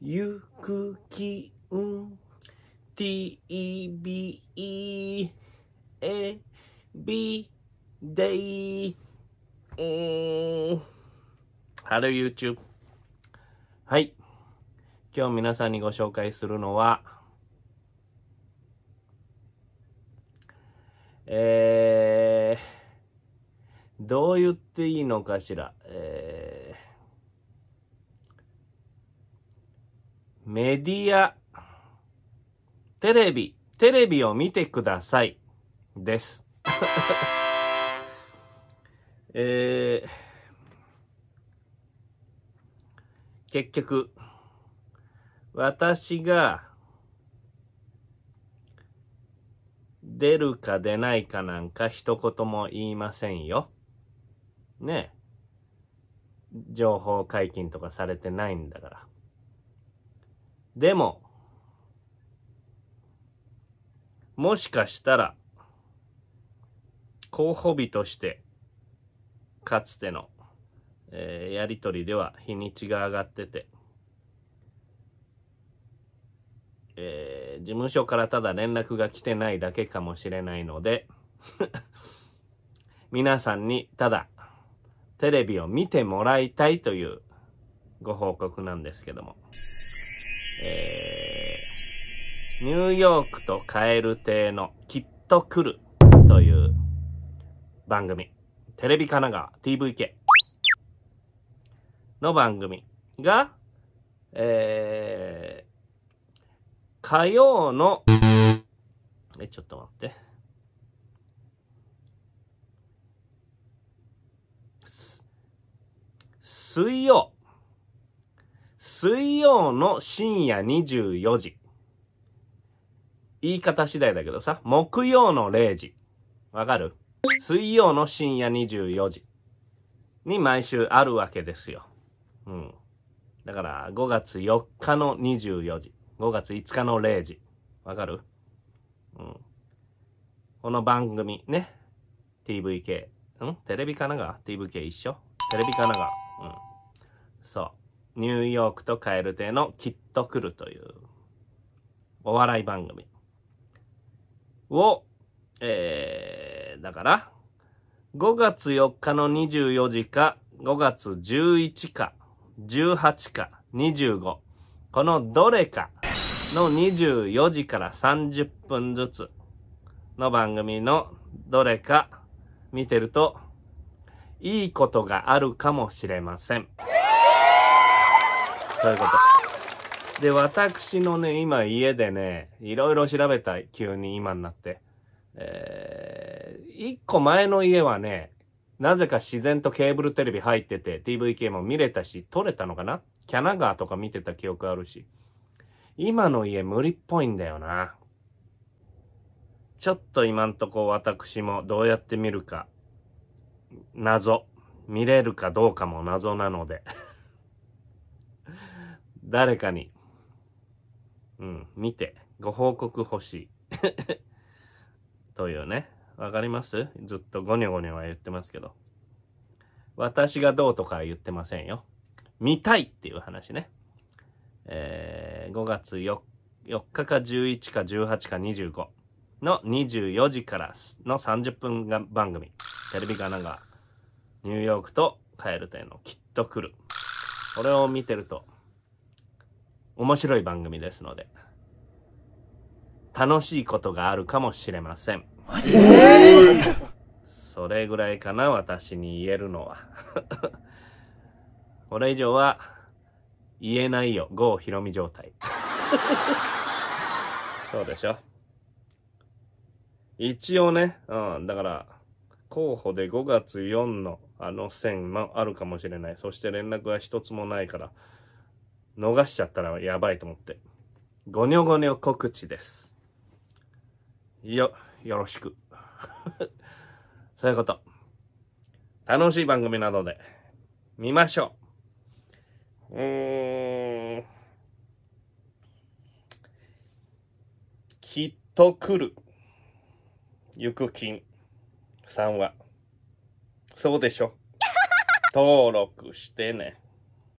ゆくきん TBE B. ビ day ん h e A. l o YouTube はい今日皆さんにご紹介するのはえー、どう言っていいのかしら、えーメディア、テレビ、テレビを見てください。です。えー、結局、私が、出るか出ないかなんか一言も言いませんよ。ね情報解禁とかされてないんだから。でも、もしかしたら、候補日として、かつての、えー、やりとりでは日にちが上がってて、えー、事務所からただ連絡が来てないだけかもしれないので 皆さんにただテレビを見てもらいたいというご報告なんですけども。えー、ニューヨークとカエル亭のきっと来るという番組、テレビ神奈川 TVK の番組が、えー、火曜の、え、ちょっと待って。水曜。水曜の深夜24時。言い方次第だけどさ、木曜の0時。わかる水曜の深夜24時に毎週あるわけですよ。うん。だから5月4日の24時、5月5日の0時。わかるうん。この番組ね、TVK。んテレビ神奈川 ?TVK 一緒テレビ神奈川。ニューヨークとカエル亭のきっと来るというお笑い番組を、えー、だから、5月4日の24時か、5月11か、18か、25。このどれかの24時から30分ずつの番組のどれか見てると、いいことがあるかもしれません。ということで、私のね、今家でね、いろいろ調べたい。急に今になって。えー、一個前の家はね、なぜか自然とケーブルテレビ入ってて、TVK も見れたし、撮れたのかなキャナガーとか見てた記憶あるし。今の家無理っぽいんだよな。ちょっと今んとこ私もどうやって見るか、謎。見れるかどうかも謎なので誰かに、うん、見て、ご報告欲しい。というね。わかりますずっとゴニョゴニョは言ってますけど。私がどうとか言ってませんよ。見たいっていう話ね。えー、5月 4, 4日か11か18か25の24時からの30分が番組。テレビ神奈川。ニューヨークと帰るというのきっと来る。これを見てると面白い番組ですので、楽しいことがあるかもしれません。マジで、えー、それぐらいかな、私に言えるのは。こ れ以上は、言えないよ、郷ひろみ状態。そうでしょ。一応ね、うん、だから、候補で5月4のあの線もあるかもしれない。そして連絡は一つもないから、逃しちゃったらやばいと思って。ごにょごにょ告知です。よ、よろしく。そういうこと。楽しい番組などで見ましょう。うーん。きっと来る。ゆくきんさんは。そうでしょ。登録してね。